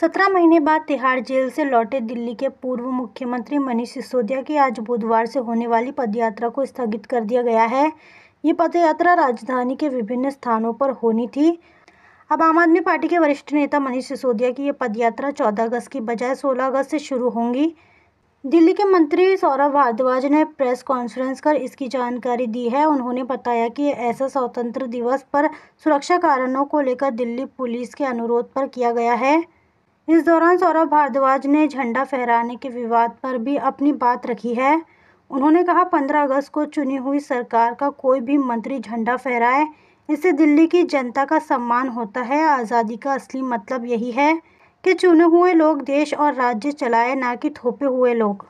सत्रह महीने बाद तिहाड़ जेल से लौटे दिल्ली के पूर्व मुख्यमंत्री मनीष सिसोदिया की आज बुधवार से होने वाली पदयात्रा को स्थगित कर दिया गया है ये पदयात्रा राजधानी के विभिन्न स्थानों पर होनी थी अब आम आदमी पार्टी के वरिष्ठ नेता मनीष सिसोदिया की ये पदयात्रा चौदह अगस्त की बजाय सोलह अगस्त से शुरू होंगी दिल्ली के मंत्री सौरभ भारद्वाज ने प्रेस कॉन्फ्रेंस कर इसकी जानकारी दी है उन्होंने बताया कि ऐसा स्वतंत्र दिवस पर सुरक्षा कारणों को लेकर दिल्ली पुलिस के अनुरोध पर किया गया है इस दौरान सौरभ भारद्वाज ने झंडा फहराने के विवाद पर भी अपनी बात रखी है उन्होंने कहा पंद्रह अगस्त को चुनी हुई सरकार का कोई भी मंत्री झंडा फहराए इससे दिल्ली की जनता का सम्मान होता है आज़ादी का असली मतलब यही है कि चुने हुए लोग देश और राज्य चलाए ना कि थोपे हुए लोग